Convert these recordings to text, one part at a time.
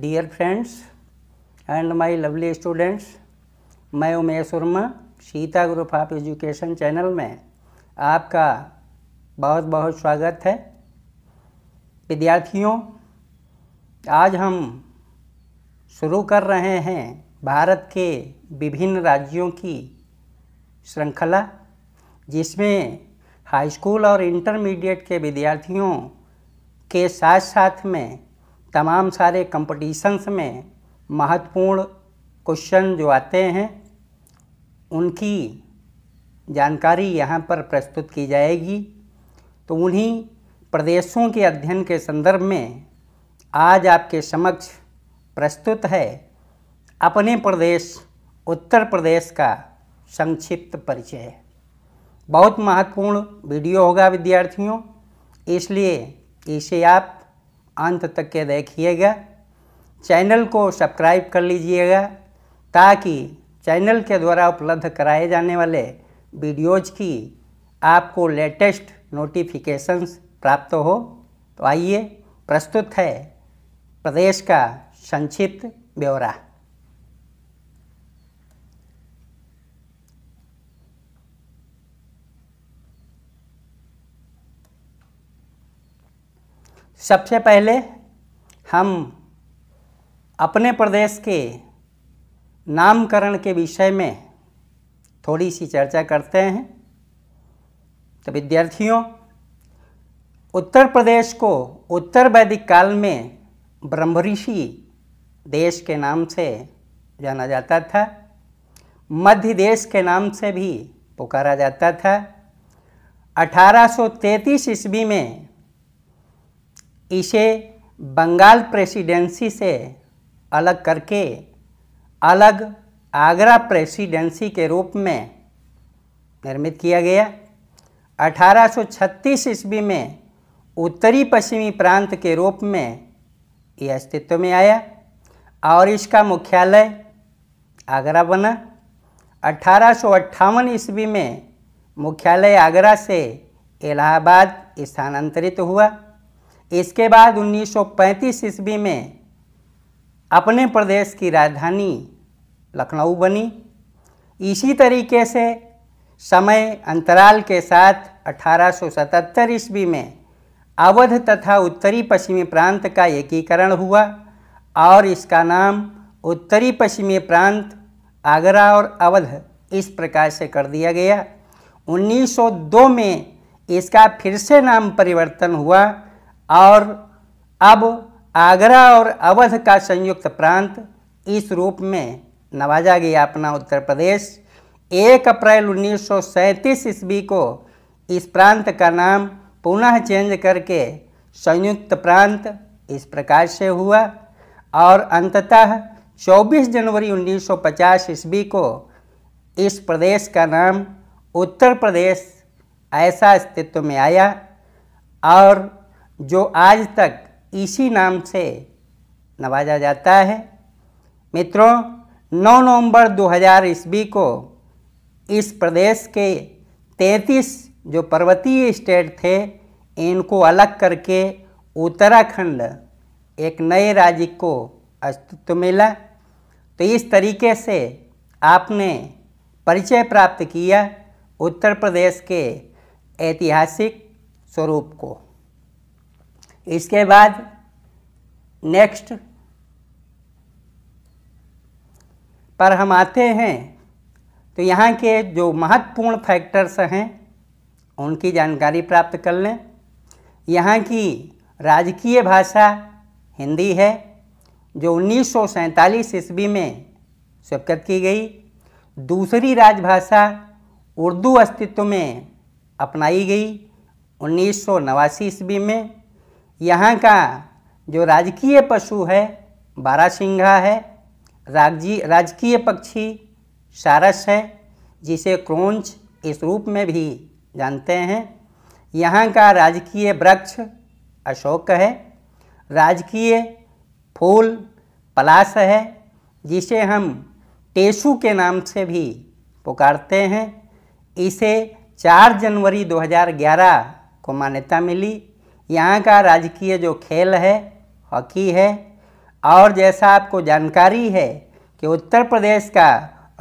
dear friends and my lovely students मैं Umesh Urma Sita group of education channel में आपका बहुत बहुत स्वागत है विद्यार्थियों आज हम शुरू कर रहे हैं भारत के विभिन्न राज्यों की श्रृंखला जिसमें हाई स्कूल और इंटरमीडिएट के विद्यार्थियों के साथ साथ में तमाम सारे कंपटीशंस में महत्वपूर्ण क्वेश्चन जो आते हैं उनकी जानकारी यहाँ पर प्रस्तुत की जाएगी तो उन्हीं प्रदेशों के अध्ययन के संदर्भ में आज आपके समक्ष प्रस्तुत है अपने प्रदेश उत्तर प्रदेश का संक्षिप्त परिचय बहुत महत्वपूर्ण वीडियो होगा विद्यार्थियों इसलिए इसे आप अंत तक के देखिएगा चैनल को सब्सक्राइब कर लीजिएगा ताकि चैनल के द्वारा उपलब्ध कराए जाने वाले वीडियोज की आपको लेटेस्ट नोटिफिकेशंस प्राप्त हो तो आइए प्रस्तुत है प्रदेश का संक्षिप्त ब्यौरा सबसे पहले हम अपने प्रदेश के नामकरण के विषय में थोड़ी सी चर्चा करते हैं तो विद्यार्थियों उत्तर प्रदेश को उत्तर वैदिक काल में ब्रह्मऋषि देश के नाम से जाना जाता था मध्य देश के नाम से भी पुकारा जाता था 1833 ईस्वी में इसे बंगाल प्रेसिडेंसी से अलग करके अलग आगरा प्रेसिडेंसी के रूप में निर्मित किया गया 1836 ईस्वी में उत्तरी पश्चिमी प्रांत के रूप में यह अस्तित्व में आया और इसका मुख्यालय आगरा बना अठारह ईस्वी में मुख्यालय आगरा से इलाहाबाद स्थानांतरित हुआ इसके बाद 1935 ईस्वी में अपने प्रदेश की राजधानी लखनऊ बनी इसी तरीके से समय अंतराल के साथ 1877 ईस्वी में अवध तथा उत्तरी पश्चिमी प्रांत का एकीकरण हुआ और इसका नाम उत्तरी पश्चिमी प्रांत आगरा और अवध इस प्रकार से कर दिया गया 1902 में इसका फिर से नाम परिवर्तन हुआ और अब आगरा और अवध का संयुक्त प्रांत इस रूप में नवाजा गया अपना उत्तर प्रदेश एक अप्रैल उन्नीस सौ ईस्वी को इस प्रांत का नाम पुनः चेंज करके संयुक्त प्रांत इस प्रकार से हुआ और अंततः 24 जनवरी 1950 ईस्वी को इस प्रदेश का नाम उत्तर प्रदेश ऐसा अस्तित्व में आया और जो आज तक इसी नाम से नवाजा जाता है मित्रों 9 नवंबर 2000 ईस्वी को इस प्रदेश के 33 जो पर्वतीय स्टेट थे इनको अलग करके उत्तराखंड एक नए राज्य को अस्तित्व मिला तो इस तरीके से आपने परिचय प्राप्त किया उत्तर प्रदेश के ऐतिहासिक स्वरूप को इसके बाद नेक्स्ट पर हम आते हैं तो यहाँ के जो महत्वपूर्ण फैक्टर्स हैं उनकी जानकारी प्राप्त कर लें यहाँ की राजकीय भाषा हिंदी है जो उन्नीस सौ ईस्वी में स्वीकृत की गई दूसरी राजभाषा उर्दू अस्तित्व में अपनाई गई उन्नीस सौ ईस्वी में यहाँ का जो राजकीय पशु है बारासिंघा है राजी राजकीय पक्षी सारस है जिसे क्रोंच इस रूप में भी जानते हैं यहाँ का राजकीय वृक्ष अशोक है राजकीय फूल पलाश है जिसे हम टेसु के नाम से भी पुकारते हैं इसे 4 जनवरी 2011 को मान्यता मिली यहाँ का राजकीय जो खेल है हॉकी है और जैसा आपको जानकारी है कि उत्तर प्रदेश का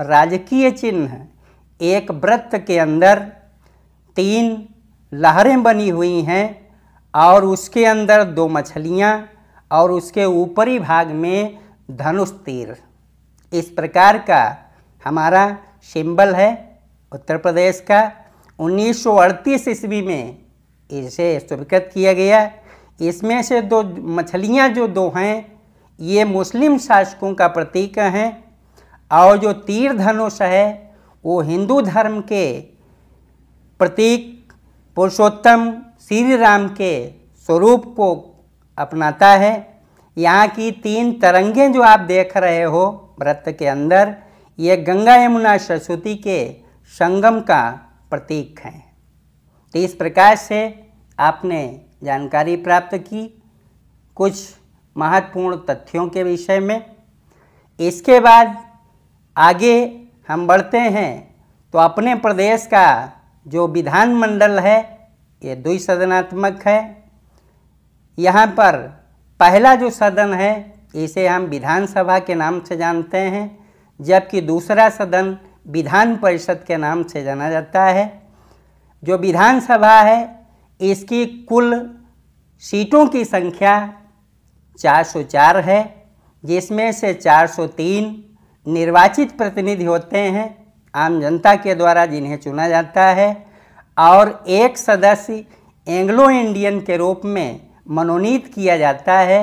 राजकीय चिन्ह एक व्रत के अंदर तीन लहरें बनी हुई हैं और उसके अंदर दो मछलियाँ और उसके ऊपरी भाग में धनुष तीर इस प्रकार का हमारा सिंबल है उत्तर प्रदेश का 1938 ईस्वी में इसे स्वीकृत किया गया इसमें से दो मछलियाँ जो दो हैं ये मुस्लिम शासकों का प्रतीक हैं और जो तीर धनुष है वो हिंदू धर्म के प्रतीक पुरुषोत्तम श्री राम के स्वरूप को अपनाता है यहाँ की तीन तरंगे जो आप देख रहे हो व्रत के अंदर ये गंगा यमुना सरस्वती के संगम का प्रतीक हैं तो इस प्रकार से आपने जानकारी प्राप्त की कुछ महत्वपूर्ण तथ्यों के विषय में इसके बाद आगे हम बढ़ते हैं तो अपने प्रदेश का जो विधानमंडल है ये द्विसदनात्मक है यहाँ पर पहला जो सदन है इसे हम विधानसभा के नाम से जानते हैं जबकि दूसरा सदन विधान परिषद के नाम से जाना जाता है जो विधानसभा है इसकी कुल सीटों की संख्या 404 है जिसमें से 403 निर्वाचित प्रतिनिधि होते हैं आम जनता के द्वारा जिन्हें चुना जाता है और एक सदस्य एंग्लो इंडियन के रूप में मनोनीत किया जाता है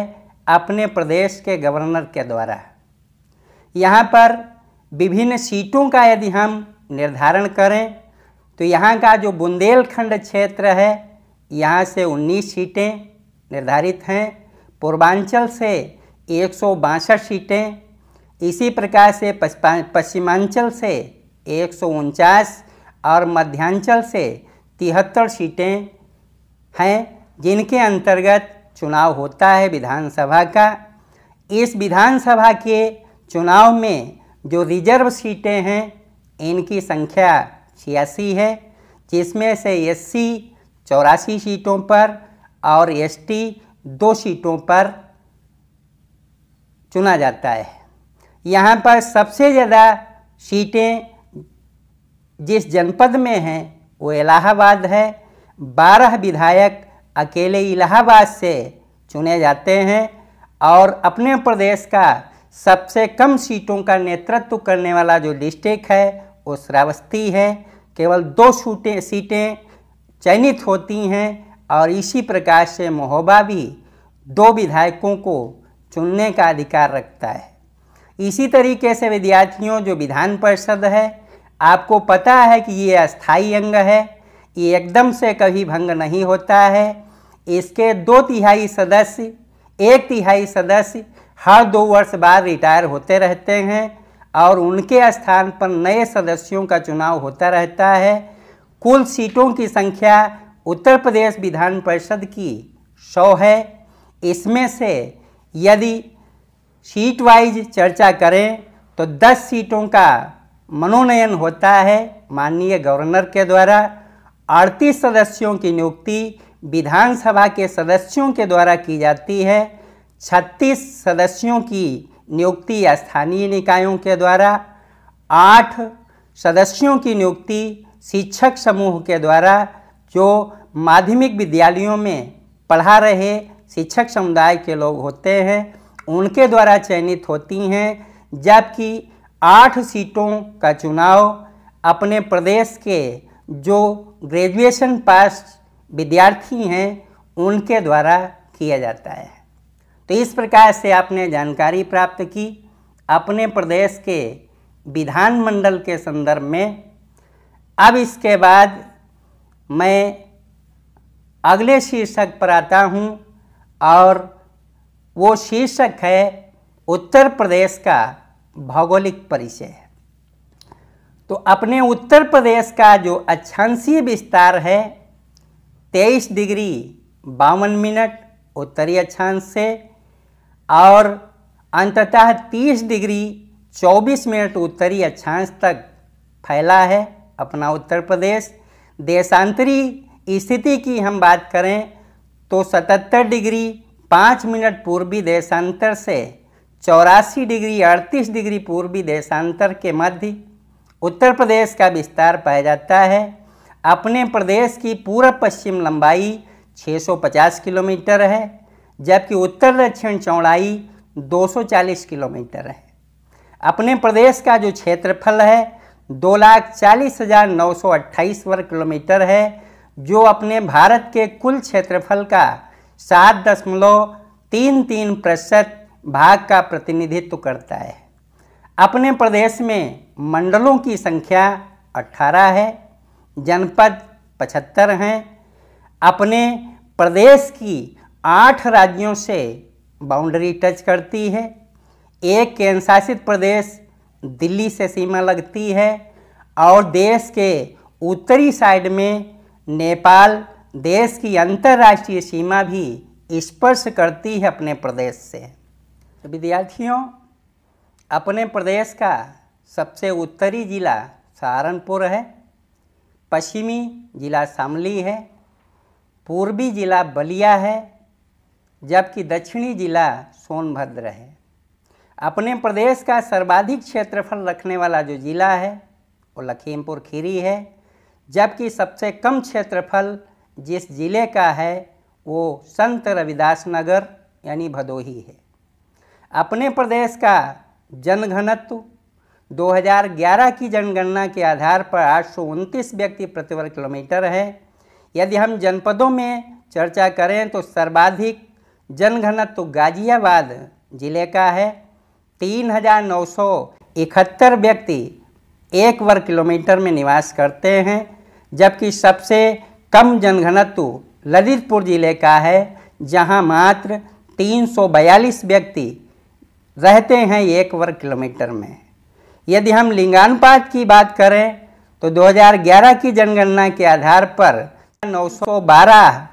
अपने प्रदेश के गवर्नर के द्वारा यहाँ पर विभिन्न सीटों का यदि हम निर्धारण करें तो यहाँ का जो बुंदेलखंड क्षेत्र है यहाँ से 19 सीटें निर्धारित हैं पूर्वांचल से एक सीटें इसी प्रकार से पश्चिमांचल से एक और मध्यांचल से तिहत्तर सीटें हैं जिनके अंतर्गत चुनाव होता है विधानसभा का इस विधानसभा के चुनाव में जो रिजर्व सीटें हैं इनकी संख्या छियासी है जिसमें से एससी चौरासी सीटों पर और एसटी दो सीटों पर चुना जाता है यहाँ पर सबसे ज़्यादा सीटें जिस जनपद में हैं वो इलाहाबाद है बारह विधायक अकेले इलाहाबाद से चुने जाते हैं और अपने प्रदेश का सबसे कम सीटों का नेतृत्व करने वाला जो डिस्ट्रिक्ट है वो श्रावस्ती है केवल दो सूटें सीटें चयनित होती हैं और इसी प्रकार से महोबा भी दो विधायकों को चुनने का अधिकार रखता है इसी तरीके से विद्यार्थियों जो विधान परिषद है आपको पता है कि ये अस्थाई अंग है ये एकदम से कभी भंग नहीं होता है इसके दो तिहाई सदस्य एक तिहाई सदस्य हर दो वर्ष बाद रिटायर होते रहते हैं और उनके स्थान पर नए सदस्यों का चुनाव होता रहता है कुल सीटों की संख्या उत्तर प्रदेश विधान परिषद की सौ है इसमें से यदि सीट वाइज चर्चा करें तो 10 सीटों का मनोनयन होता है माननीय गवर्नर के द्वारा अड़तीस सदस्यों की नियुक्ति विधानसभा के सदस्यों के द्वारा की जाती है 36 सदस्यों की नियुक्ति या स्थानीय निकायों के द्वारा आठ सदस्यों की नियुक्ति शिक्षक समूह के द्वारा जो माध्यमिक विद्यालयों में पढ़ा रहे शिक्षक समुदाय के लोग होते हैं उनके द्वारा चयनित होती हैं जबकि आठ सीटों का चुनाव अपने प्रदेश के जो ग्रेजुएशन पास विद्यार्थी हैं उनके द्वारा किया जाता है तो इस प्रकार से आपने जानकारी प्राप्त की अपने प्रदेश के विधानमंडल के संदर्भ में अब इसके बाद मैं अगले शीर्षक पर आता हूँ और वो शीर्षक है उत्तर प्रदेश का भौगोलिक परिचय तो अपने उत्तर प्रदेश का जो अच्छांशीय विस्तार है तेईस डिग्री बावन मिनट उत्तरी अक्षांश से और अंततः 30 डिग्री 24 मिनट उत्तरी अक्षांश तक फैला है अपना उत्तर प्रदेश देशांतरी स्थिति की हम बात करें तो 77 डिग्री 5 मिनट पूर्वी देशांतर से चौरासी डिग्री अड़तीस डिग्री पूर्वी देशांतर के मध्य उत्तर प्रदेश का विस्तार पाया जाता है अपने प्रदेश की पूर्व पश्चिम लंबाई 650 किलोमीटर है जबकि उत्तर दक्षिण चौड़ाई 240 किलोमीटर है अपने प्रदेश का जो क्षेत्रफल है दो लाख चालीस हज़ार नौ सौ अट्ठाईस वर्ग किलोमीटर है जो अपने भारत के कुल क्षेत्रफल का सात दशमलव तीन तीन प्रतिशत भाग का प्रतिनिधित्व करता है अपने प्रदेश में मंडलों की संख्या 18 है जनपद 75 हैं अपने प्रदेश की आठ राज्यों से बाउंड्री टच करती है एक केंद्रशासित प्रदेश दिल्ली से सीमा लगती है और देश के उत्तरी साइड में नेपाल देश की अंतर्राष्ट्रीय सीमा भी स्पर्श करती है अपने प्रदेश से तो विद्यार्थियों अपने प्रदेश का सबसे उत्तरी जिला सहारनपुर है पश्चिमी जिला शामली है पूर्वी जिला बलिया है जबकि दक्षिणी जिला सोनभद्र है अपने प्रदेश का सर्वाधिक क्षेत्रफल रखने वाला जो जिला है वो लखीमपुर खीरी है जबकि सबसे कम क्षेत्रफल जिस जिले का है वो संत रविदास नगर यानी भदोही है अपने प्रदेश का जनघनत्व 2011 की जनगणना के आधार पर आठ व्यक्ति प्रति वर्ग किलोमीटर है यदि हम जनपदों में चर्चा करें तो सर्वाधिक जनघनत्व गाजियाबाद ज़िले का है तीन हज़ार नौ सौ इकहत्तर व्यक्ति एक वर्ग किलोमीटर में निवास करते हैं जबकि सबसे कम जनघनत्व ललितपुर ज़िले का है जहां मात्र 342 व्यक्ति रहते हैं एक वर्ग किलोमीटर में यदि हम लिंगानुपात की बात करें तो 2011 की जनगणना के आधार पर 912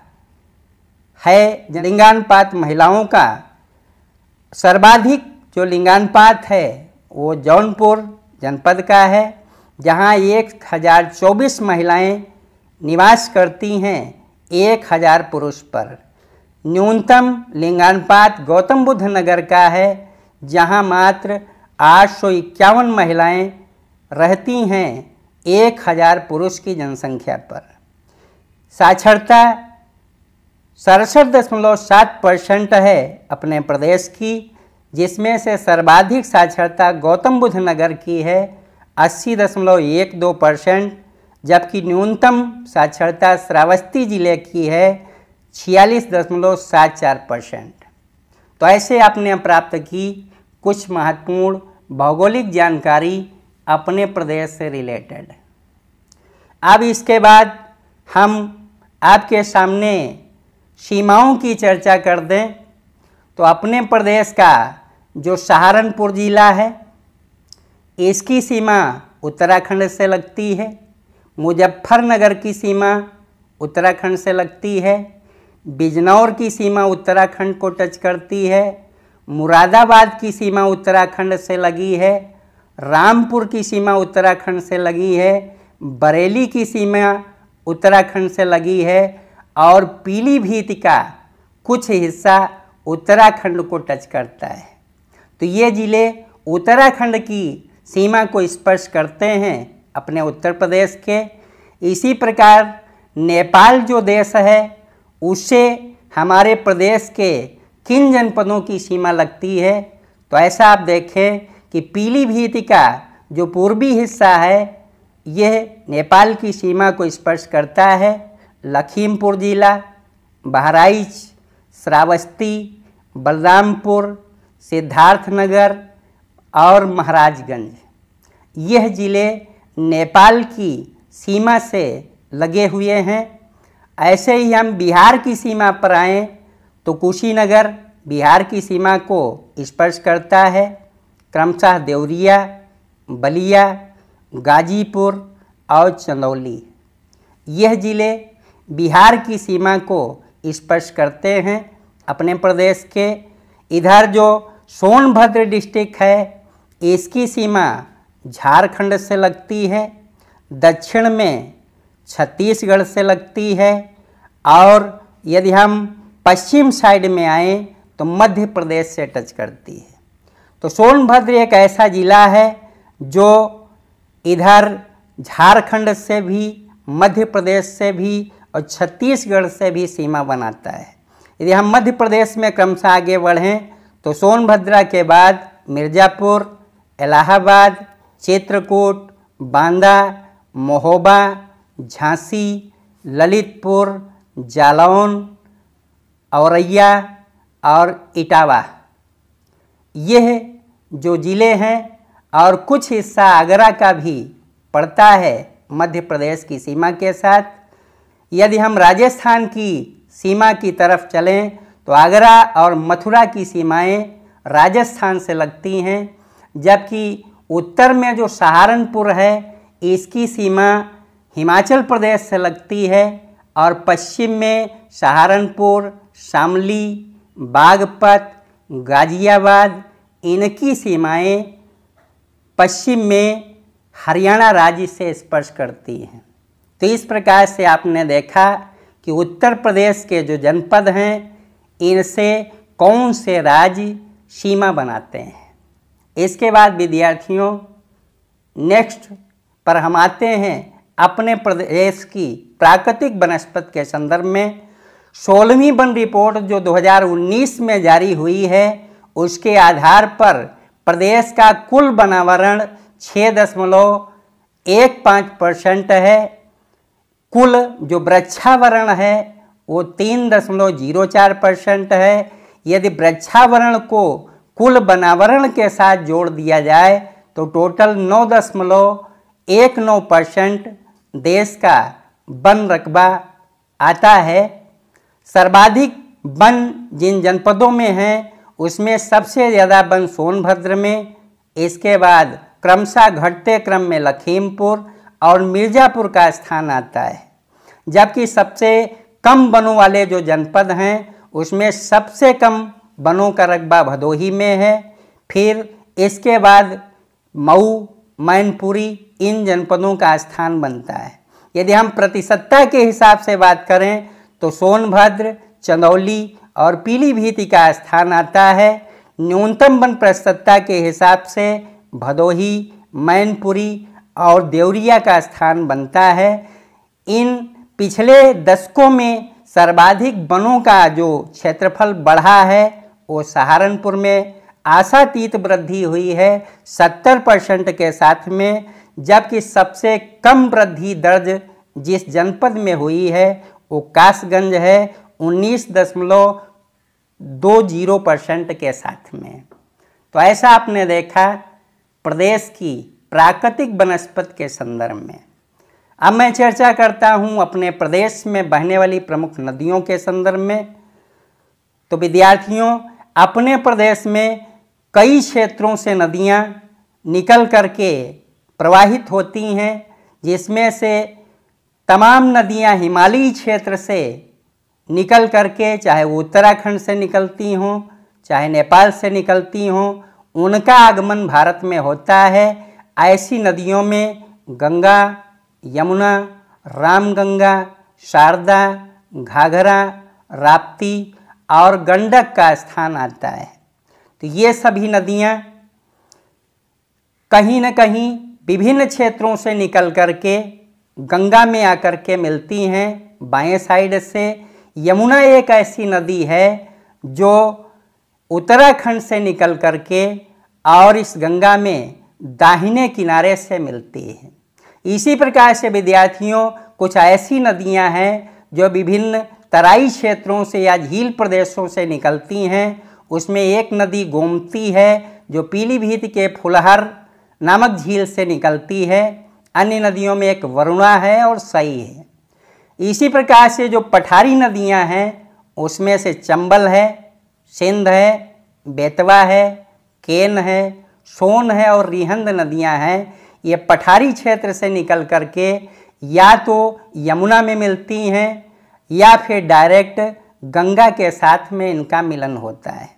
है लिंगानुपात महिलाओं का सर्वाधिक जो लिंगानुपात है वो जौनपुर जनपद का है जहाँ एक हज़ार चौबीस महिलाएँ निवास करती हैं एक हज़ार पुरुष पर न्यूनतम लिंगानुपात गौतम बुद्ध नगर का है जहाँ मात्र आठ सौ इक्यावन महिलाएँ रहती हैं एक हज़ार पुरुष की जनसंख्या पर साक्षरता सड़सठ दशमलव सात परसेंट है अपने प्रदेश की जिसमें से सर्वाधिक साक्षरता गौतम बुद्ध नगर की है अस्सी दशमलव एक दो परसेंट जबकि न्यूनतम साक्षरता श्रावस्ती जिले की है छियालीस दशमलव सात चार परसेंट तो ऐसे आपने प्राप्त की कुछ महत्वपूर्ण भौगोलिक जानकारी अपने प्रदेश से रिलेटेड अब इसके बाद हम आपके सामने सीमाओं की चर्चा कर दें तो अपने प्रदेश का जो सहारनपुर ज़िला है इसकी सीमा उत्तराखंड से लगती है मुजफ्फरनगर की सीमा उत्तराखंड से लगती है बिजनौर की सीमा उत्तराखंड को टच करती है मुरादाबाद की सीमा उत्तराखंड से लगी है रामपुर की सीमा उत्तराखंड से लगी है बरेली की सीमा उत्तराखंड से लगी है और पीलीभीत का कुछ हिस्सा उत्तराखंड को टच करता है तो ये ज़िले उत्तराखंड की सीमा को स्पर्श करते हैं अपने उत्तर प्रदेश के इसी प्रकार नेपाल जो देश है उससे हमारे प्रदेश के किन जनपदों की सीमा लगती है तो ऐसा आप देखें कि पीलीभीत का जो पूर्वी हिस्सा है यह नेपाल की सीमा को स्पर्श करता है लखीमपुर जिला बहराइच श्रावस्ती बलरामपुर सिद्धार्थनगर और महाराजगंज यह ज़िले नेपाल की सीमा से लगे हुए हैं ऐसे ही हम बिहार की सीमा पर आएँ तो कुशीनगर बिहार की सीमा को स्पर्श करता है क्रमशः देवरिया बलिया गाजीपुर और चंदौली यह ज़िले बिहार की सीमा को स्पर्श करते हैं अपने प्रदेश के इधर जो सोनभद्र डिस्ट्रिक्ट है इसकी सीमा झारखंड से लगती है दक्षिण में छत्तीसगढ़ से लगती है और यदि हम पश्चिम साइड में आए तो मध्य प्रदेश से टच करती है तो सोनभद्र एक ऐसा ज़िला है जो इधर झारखंड से भी मध्य प्रदेश से भी और छत्तीसगढ़ से भी सीमा बनाता है यदि हम मध्य प्रदेश में क्रमशः आगे बढ़ें तो सोनभद्रा के बाद मिर्ज़ापुर इलाहाबाद चित्रकूट बांदा महोबा झांसी ललितपुर जालौन औरैया और इटावा यह जो ज़िले हैं और कुछ हिस्सा आगरा का भी पड़ता है मध्य प्रदेश की सीमा के साथ यदि हम राजस्थान की सीमा की तरफ चलें तो आगरा और मथुरा की सीमाएं राजस्थान से लगती हैं जबकि उत्तर में जो सहारनपुर है इसकी सीमा हिमाचल प्रदेश से लगती है और पश्चिम में सहारनपुर शामली बागपत गाजियाबाद इनकी सीमाएं पश्चिम में हरियाणा राज्य से स्पर्श करती हैं तो इस प्रकार से आपने देखा कि उत्तर प्रदेश के जो जनपद हैं इनसे कौन से राज्य सीमा बनाते हैं इसके बाद विद्यार्थियों नेक्स्ट पर हम आते हैं अपने प्रदेश की प्राकृतिक वनस्पति के संदर्भ में सोलहवीं वन रिपोर्ट जो 2019 में जारी हुई है उसके आधार पर प्रदेश का कुल वनावरण छः दशमलव एक पाँच परसेंट है कुल जो वृक्षावरण है वो तीन दशमलव जीरो चार परसेंट है यदि वृक्षावरण को कुल बनावरण के साथ जोड़ दिया जाए तो टोटल नौ दशमलव एक नौ परसेंट देश का वन रकबा आता है सर्वाधिक वन जिन जनपदों में हैं उसमें सबसे ज़्यादा वन सोनभद्र में इसके बाद क्रमशः घटते क्रम में लखीमपुर और मिर्ज़ापुर का स्थान आता है जबकि सबसे कम वनों वाले जो जनपद हैं उसमें सबसे कम वनों का रकबा भदोही में है फिर इसके बाद मऊ मैनपुरी इन जनपदों का स्थान बनता है यदि हम प्रतिशतता के हिसाब से बात करें तो सोनभद्र चंदौली और पीलीभीति का स्थान आता है न्यूनतम वन प्रतिशतता के हिसाब से भदोही मैनपुरी और देवरिया का स्थान बनता है इन पिछले दशकों में सर्वाधिक वनों का जो क्षेत्रफल बढ़ा है वो सहारनपुर में आशातीत वृद्धि हुई है 70 परसेंट के साथ में जबकि सबसे कम वृद्धि दर्ज जिस जनपद में हुई है वो कासगंज है उन्नीस दशमलव दो जीरो परसेंट के साथ में तो ऐसा आपने देखा प्रदेश की प्राकृतिक वनस्पति के संदर्भ में अब मैं चर्चा करता हूँ अपने प्रदेश में बहने वाली प्रमुख नदियों के संदर्भ में तो विद्यार्थियों अपने प्रदेश में कई क्षेत्रों से नदियाँ निकल करके प्रवाहित होती हैं जिसमें से तमाम नदियाँ हिमालयी क्षेत्र से निकल करके चाहे वो उत्तराखंड से निकलती हों चाहे नेपाल से निकलती हों उनका आगमन भारत में होता है ऐसी नदियों में गंगा यमुना रामगंगा शारदा घाघरा राप्ती और गंडक का स्थान आता है तो ये सभी नदियाँ कहीं न कहीं विभिन्न क्षेत्रों से निकल कर के गंगा में आकर के मिलती हैं बाएं साइड से यमुना एक ऐसी नदी है जो उत्तराखंड से निकल कर के और इस गंगा में दाहिने किनारे से मिलती है इसी प्रकार से विद्यार्थियों कुछ ऐसी नदियां हैं जो विभिन्न तराई क्षेत्रों से या झील प्रदेशों से निकलती हैं उसमें एक नदी गोमती है जो पीलीभीत के फुलहर नामक झील से निकलती है अन्य नदियों में एक वरुणा है और सई है इसी प्रकार से जो पठारी नदियां हैं उसमें से चंबल है सिंध है बेतवा है केन है सोन है और रिहंद नदियां हैं ये पठारी क्षेत्र से निकल कर के या तो यमुना में मिलती हैं या फिर डायरेक्ट गंगा के साथ में इनका मिलन होता है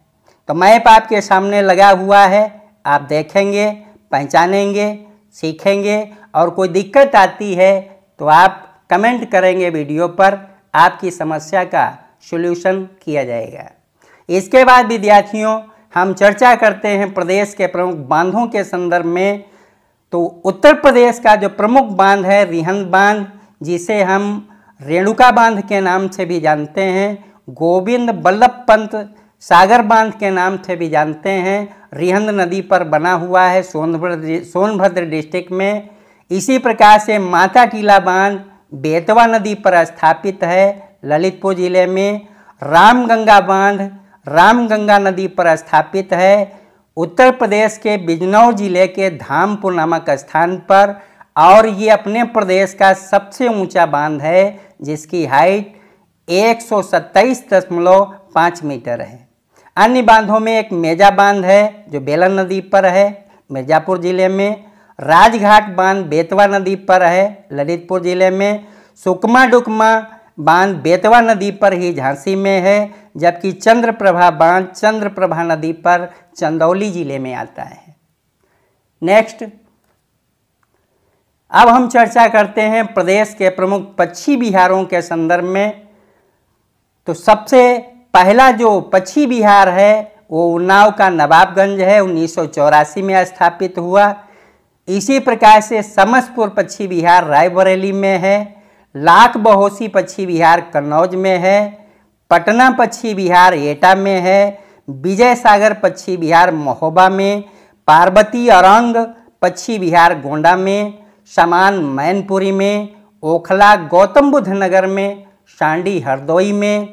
तो मैप आपके सामने लगा हुआ है आप देखेंगे पहचानेंगे सीखेंगे और कोई दिक्कत आती है तो आप कमेंट करेंगे वीडियो पर आपकी समस्या का सोल्यूशन किया जाएगा इसके बाद विद्यार्थियों हम चर्चा करते हैं प्रदेश के प्रमुख बांधों के संदर्भ में तो उत्तर प्रदेश का जो प्रमुख बांध है रिहन बांध जिसे हम रेणुका बांध के नाम से भी जानते हैं गोविंद बल्लभ पंत सागर बांध के नाम से भी जानते हैं रिहंद नदी पर बना हुआ है सोनभद्र सोनभद्र डिस्ट्रिक्ट में इसी प्रकार से माता टीला बांध बेतवा नदी पर स्थापित है ललितपुर जिले में रामगंगा बांध रामगंगा नदी पर स्थापित है उत्तर प्रदेश के बिजनौर जिले के धामपुर नामक स्थान पर और ये अपने प्रदेश का सबसे ऊंचा बांध है जिसकी हाइट एक मीटर है अन्य बांधों में एक मेजा बांध है जो बेला नदी पर है मिर्जापुर जिले में राजघाट बांध बेतवा नदी पर है ललितपुर जिले में सुकमा डुकमा बांध बेतवा नदी पर ही झांसी में है जबकि चंद्रप्रभा बांध चंद्रप्रभा नदी पर चंदौली जिले में आता है नेक्स्ट अब हम चर्चा करते हैं प्रदेश के प्रमुख पक्षी बिहारों के संदर्भ में तो सबसे पहला जो पक्षी बिहार है वो उन्नाव का नवाबगंज है उन्नीस में स्थापित हुआ इसी प्रकार से समस्तपुर पक्षी बिहार रायबरेली में है लाख बहोसी पक्षी बिहार कन्नौज में है पटना पक्षी विहार एटा में है विजय सागर पक्षी विहार महोबा में पार्वती अरंग पक्षी विहार गोंडा में समान मैनपुरी में ओखला गौतम बुद्ध नगर में शांडी हरदोई में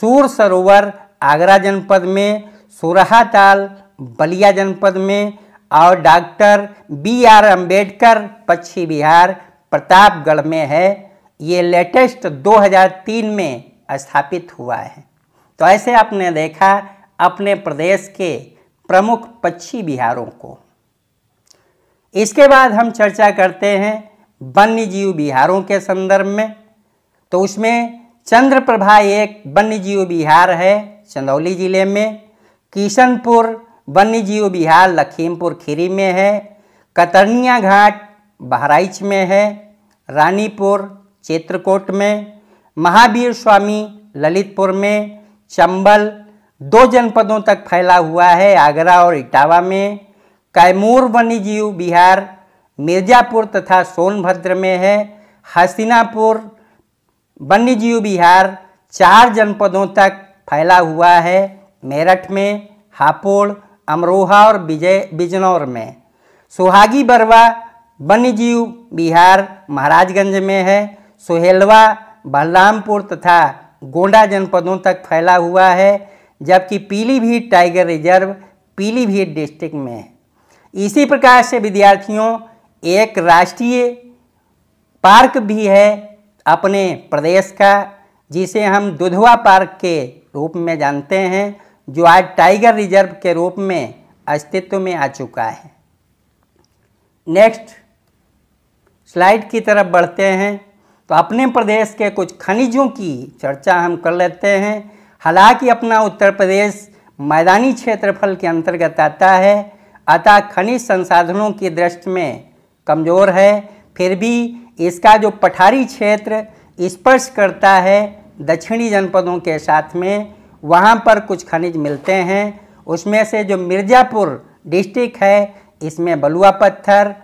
सूर सरोवर आगरा जनपद में सुरहाताल बलिया जनपद में और डॉक्टर बी आर अम्बेडकर पक्षी विहार प्रतापगढ़ में है ये लेटेस्ट 2003 में स्थापित हुआ है तो ऐसे आपने देखा अपने प्रदेश के प्रमुख पक्षी बिहारों को इसके बाद हम चर्चा करते हैं वन्य जीव बिहारों के संदर्भ में तो उसमें चंद्रप्रभा एक वन्य जीव बिहार है चंदौली जिले में किशनपुर वन्य जीव बिहार लखीमपुर खीरी में है कतरनिया घाट बहराइच में है रानीपुर चित्रकोट में महावीर स्वामी ललितपुर में चंबल दो जनपदों तक फैला हुआ है आगरा और इटावा में कैमूर वन्यजीव बिहार मिर्ज़ापुर तथा सोनभद्र में है हसीनापुर वन्यजीव बिहार चार जनपदों तक फैला हुआ है मेरठ में हापुड़ अमरोहा और विजय बिजनौर में सुहागी बरवा वन्यजीव बिहार महाराजगंज में है सोहेलवा बलरामपुर तथा गोंडा जनपदों तक फैला हुआ है जबकि Pilibhit tiger reserve Pilibhit district में है इसी प्रकार से विद्यार्थियों एक राष्ट्रीय पार्क भी है अपने प्रदेश का जिसे हम दुधवा पार्क के रूप में जानते हैं जो आज टाइगर रिजर्व के रूप में अस्तित्व में आ चुका है नेक्स्ट स्लाइड की तरफ बढ़ते हैं तो अपने प्रदेश के कुछ खनिजों की चर्चा हम कर लेते हैं हालांकि अपना उत्तर प्रदेश मैदानी क्षेत्रफल के अंतर्गत आता है अतः खनिज संसाधनों की दृष्टि में कमज़ोर है फिर भी इसका जो पठारी क्षेत्र स्पर्श करता है दक्षिणी जनपदों के साथ में वहाँ पर कुछ खनिज मिलते हैं उसमें से जो मिर्ज़ापुर डिस्ट्रिक्ट है इसमें बलुआ पत्थर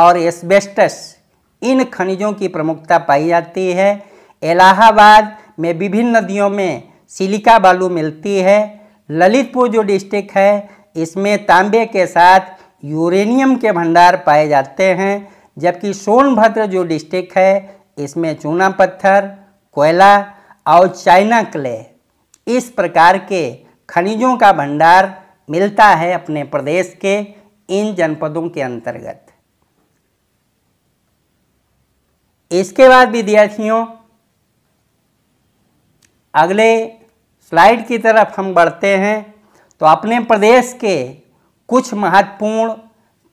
और एस्बेस्टस इन खनिजों की प्रमुखता पाई जाती है इलाहाबाद में विभिन्न नदियों में सिलिका बालू मिलती है ललितपुर जो डिस्ट्रिक्ट है इसमें तांबे के साथ यूरेनियम के भंडार पाए जाते हैं जबकि सोनभद्र जो डिस्ट्रिक्ट है इसमें चूना पत्थर कोयला और चाइना क्ले इस प्रकार के खनिजों का भंडार मिलता है अपने प्रदेश के इन जनपदों के अंतर्गत इसके बाद विद्यार्थियों अगले स्लाइड की तरफ हम बढ़ते हैं तो अपने प्रदेश के कुछ महत्वपूर्ण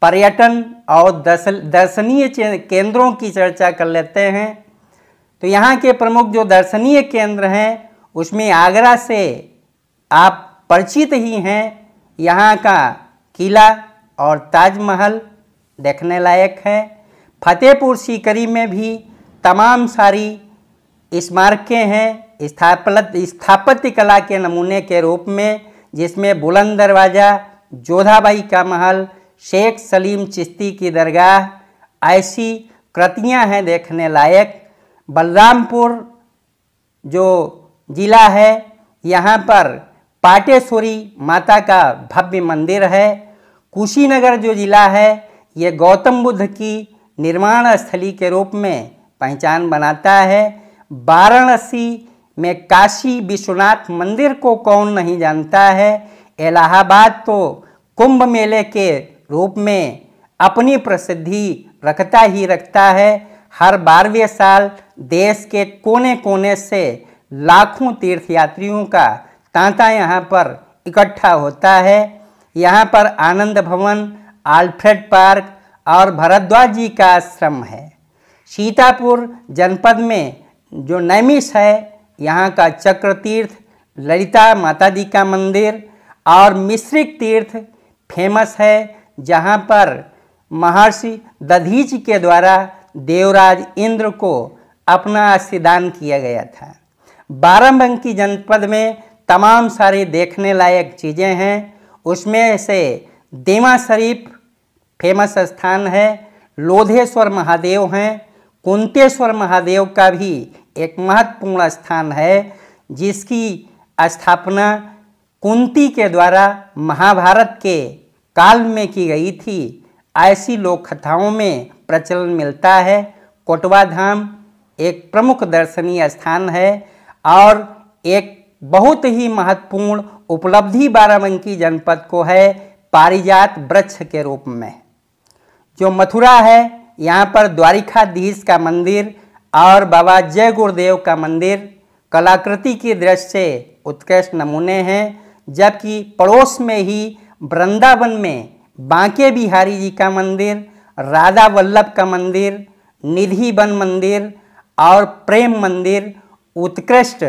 पर्यटन और दर्शनीय केंद्रों की चर्चा कर लेते हैं तो यहाँ के प्रमुख जो दर्शनीय केंद्र हैं उसमें आगरा से आप परिचित ही हैं यहाँ का किला और ताजमहल देखने लायक है फतेहपुर सीकरी में भी तमाम सारी स्मारकें हैं स्थापत स्थापत्य कला के नमूने के रूप में जिसमें बुलंद दरवाज़ा जोधाबाई का महल शेख सलीम चिश्ती की दरगाह ऐसी कृतियां हैं देखने लायक बलरामपुर जो ज़िला है यहाँ पर पाटेश्वरी माता का भव्य मंदिर है कुशीनगर जो ज़िला है ये गौतम बुद्ध की निर्माण स्थली के रूप में पहचान बनाता है वाराणसी में काशी विश्वनाथ मंदिर को कौन नहीं जानता है इलाहाबाद तो कुंभ मेले के रूप में अपनी प्रसिद्धि रखता ही रखता है हर बारहवें साल देश के कोने कोने से लाखों तीर्थयात्रियों का तांता यहाँ पर इकट्ठा होता है यहाँ पर आनंद भवन आल्फ्रेड पार्क और भरद्वाज जी का आश्रम है सीतापुर जनपद में जो नैमिष है यहाँ का चक्र तीर्थ ललिता माता जी का मंदिर और मिश्रिक तीर्थ फेमस है जहाँ पर महर्षि दधीच के द्वारा देवराज इंद्र को अपना आशीर्दान किया गया था बाराबंकी जनपद में तमाम सारे देखने लायक चीज़ें हैं उसमें से देवा शरीफ फेमस स्थान है लोधेश्वर महादेव हैं कुंतेश्वर महादेव का भी एक महत्वपूर्ण स्थान है जिसकी स्थापना कुंती के द्वारा महाभारत के काल में की गई थी ऐसी लोक कथाओं में प्रचलन मिलता है कोटवा धाम एक प्रमुख दर्शनीय स्थान है और एक बहुत ही महत्वपूर्ण उपलब्धि बाराबंकी जनपद को है पारिजात वृक्ष के रूप में जो मथुरा है यहाँ पर द्वारिकाधीश का मंदिर और बाबा जय गुरुदेव का मंदिर कलाकृति की दृष्टि से उत्कृष्ट नमूने हैं जबकि पड़ोस में ही वृंदावन में बांके बिहारी जी का मंदिर राधा वल्लभ का मंदिर निधि वन मंदिर और प्रेम मंदिर उत्कृष्ट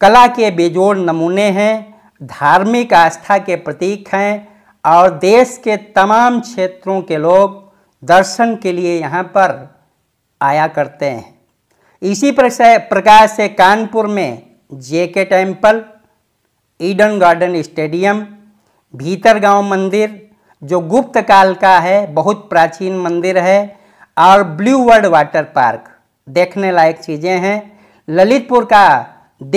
कला के बेजोड़ नमूने हैं धार्मिक आस्था के प्रतीक हैं और देश के तमाम क्षेत्रों के लोग दर्शन के लिए यहाँ पर आया करते हैं इसी प्रकार से कानपुर में जे के टेम्पल ईडन गार्डन स्टेडियम भीतर गांव मंदिर जो गुप्त काल का है बहुत प्राचीन मंदिर है और ब्लू वर्ल्ड वाटर पार्क देखने लायक चीज़ें हैं ललितपुर का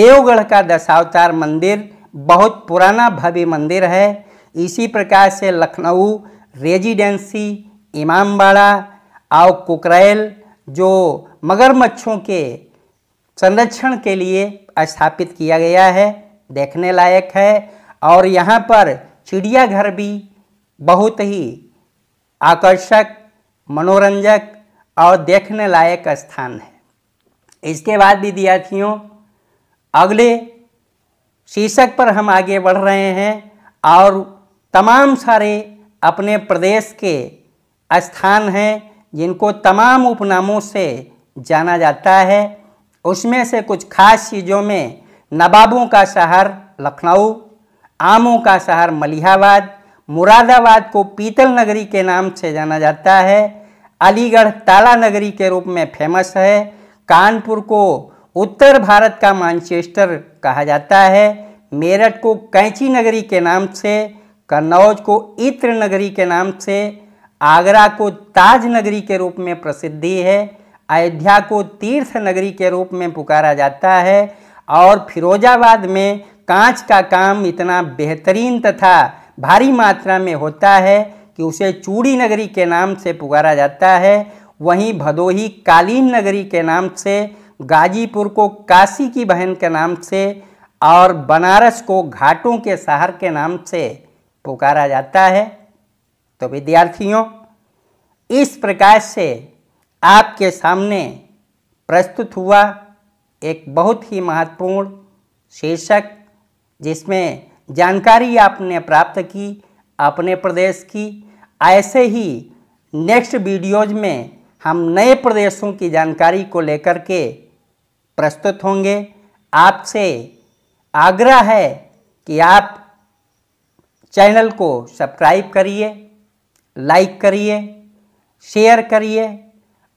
देवगढ़ का दशावतार मंदिर बहुत पुराना भव्य मंदिर है इसी प्रकार से लखनऊ रेजिडेंसी इमामबाड़ा और कुकरेल जो मगरमच्छों के संरक्षण के लिए स्थापित किया गया है देखने लायक है और यहाँ पर चिड़ियाघर भी बहुत ही आकर्षक मनोरंजक और देखने लायक स्थान है इसके बाद विद्यार्थियों अगले शीर्षक पर हम आगे बढ़ रहे हैं और तमाम सारे अपने प्रदेश के स्थान हैं जिनको तमाम उपनामों से जाना जाता है उसमें से कुछ खास चीज़ों में नवाबों का शहर लखनऊ आमों का शहर मलिहाबाद मुरादाबाद को पीतल नगरी के नाम से जाना जाता है अलीगढ़ ताला नगरी के रूप में फेमस है कानपुर को उत्तर भारत का मानचेस्टर कहा जाता है मेरठ को कैंची नगरी के नाम से कन्नौज को इत्र नगरी के नाम से आगरा को ताज नगरी के रूप में प्रसिद्धि है अयोध्या को तीर्थ नगरी के रूप में पुकारा जाता है और फिरोजाबाद में कांच का काम इतना बेहतरीन तथा भारी मात्रा में होता है कि उसे चूड़ी नगरी के नाम से पुकारा जाता है वहीं भदोही कालीन नगरी के नाम से गाजीपुर को काशी की बहन के नाम से और बनारस को घाटों के शहर के नाम से पुकारा जाता है तो विद्यार्थियों इस प्रकार से आपके सामने प्रस्तुत हुआ एक बहुत ही महत्वपूर्ण शीर्षक जिसमें जानकारी आपने प्राप्त की अपने प्रदेश की ऐसे ही नेक्स्ट वीडियोज में हम नए प्रदेशों की जानकारी को लेकर के प्रस्तुत होंगे आपसे आग्रह है कि आप चैनल को सब्सक्राइब करिए लाइक करिए शेयर करिए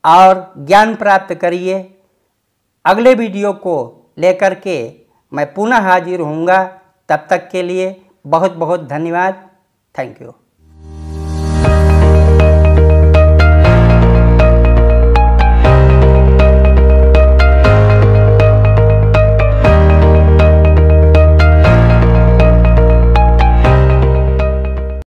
और ज्ञान प्राप्त करिए अगले वीडियो को लेकर के मैं पुनः हाजिर होऊंगा तब तक के लिए बहुत बहुत धन्यवाद थैंक यू